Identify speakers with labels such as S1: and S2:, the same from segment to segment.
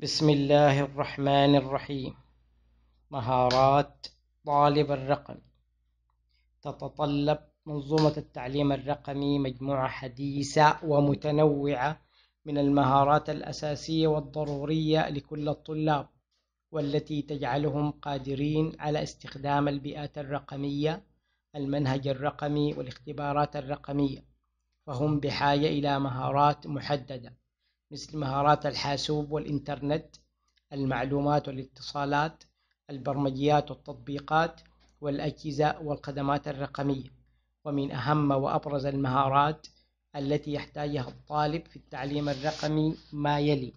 S1: بسم الله الرحمن الرحيم مهارات طالب الرقم تتطلب منظومة التعليم الرقمي مجموعة حديثة ومتنوعة من المهارات الأساسية والضرورية لكل الطلاب والتي تجعلهم قادرين على استخدام البيئات الرقمية المنهج الرقمي والاختبارات الرقمية فهم بحاجة إلى مهارات محددة مثل مهارات الحاسوب والإنترنت المعلومات والاتصالات البرمجيات والتطبيقات والأجهزة والخدمات الرقمية ومن أهم وأبرز المهارات التي يحتاجها الطالب في التعليم الرقمي ما يلي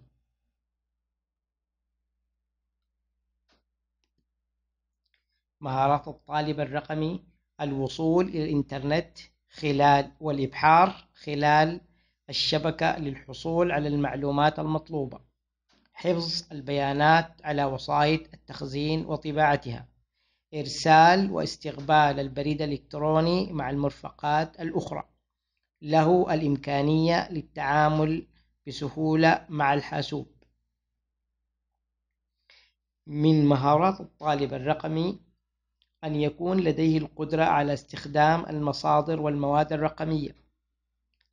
S1: مهارات الطالب الرقمي الوصول إلى الإنترنت خلال والإبحار خلال الشبكة للحصول على المعلومات المطلوبة حفظ البيانات على وسائط التخزين وطباعتها إرسال واستقبال البريد الإلكتروني مع المرفقات الأخرى له الإمكانية للتعامل بسهولة مع الحاسوب من مهارات الطالب الرقمي أن يكون لديه القدرة على استخدام المصادر والمواد الرقمية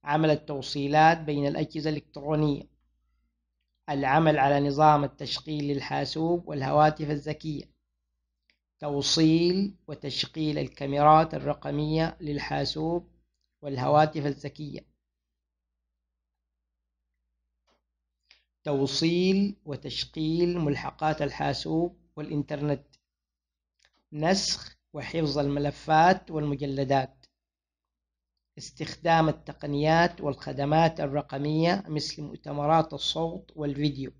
S1: عمل التوصيلات بين الأجهزة الإلكترونية العمل على نظام التشغيل للحاسوب والهواتف الذكية توصيل وتشغيل الكاميرات الرقمية للحاسوب والهواتف الذكية توصيل وتشغيل ملحقات الحاسوب والإنترنت نسخ وحفظ الملفات والمجلدات استخدام التقنيات والخدمات الرقمية مثل مؤتمرات الصوت والفيديو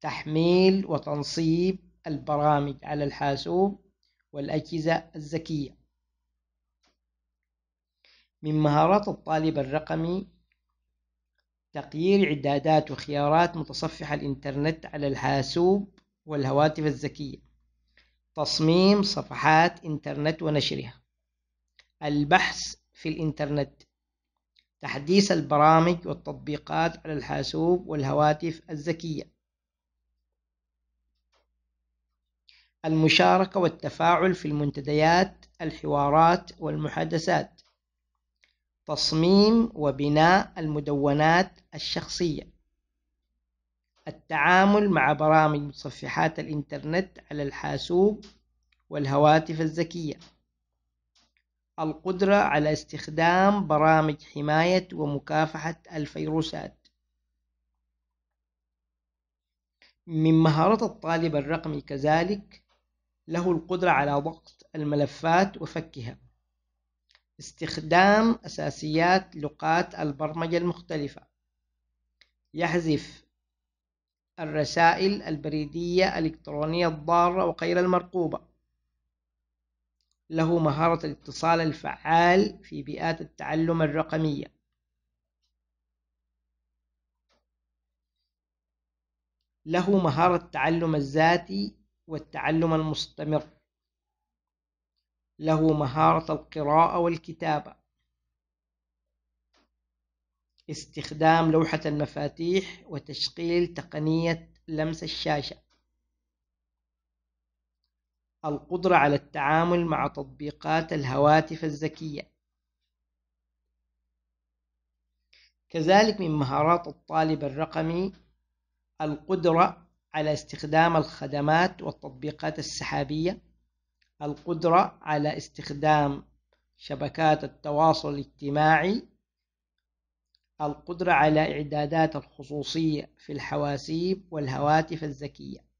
S1: تحميل وتنصيب البرامج على الحاسوب والأجهزة الذكية من مهارات الطالب الرقمي تقيير إعدادات وخيارات متصفح الإنترنت على الحاسوب والهواتف الذكية تصميم صفحات إنترنت ونشرها البحث في الإنترنت تحديث البرامج والتطبيقات على الحاسوب والهواتف الذكية المشاركة والتفاعل في المنتديات الحوارات والمحادثات تصميم وبناء المدونات الشخصية التعامل مع برامج متصفحات الإنترنت على الحاسوب والهواتف الذكية القدرة على استخدام برامج حماية ومكافحة الفيروسات من مهارة الطالب الرقمي كذلك له القدرة على ضغط الملفات وفكها استخدام أساسيات لغات البرمجة المختلفة يحذف الرسائل البريدية الإلكترونية الضارة وغير المرقوبة له مهارة الاتصال الفعال في بيئات التعلم الرقمية له مهارة التعلم الذاتي والتعلم المستمر له مهارة القراءة والكتابة استخدام لوحة المفاتيح وتشغيل تقنية لمس الشاشة القدرة على التعامل مع تطبيقات الهواتف الذكية كذلك من مهارات الطالب الرقمي القدرة على استخدام الخدمات والتطبيقات السحابية القدرة على استخدام شبكات التواصل الاجتماعي القدرة على إعدادات الخصوصية في الحواسيب والهواتف الذكية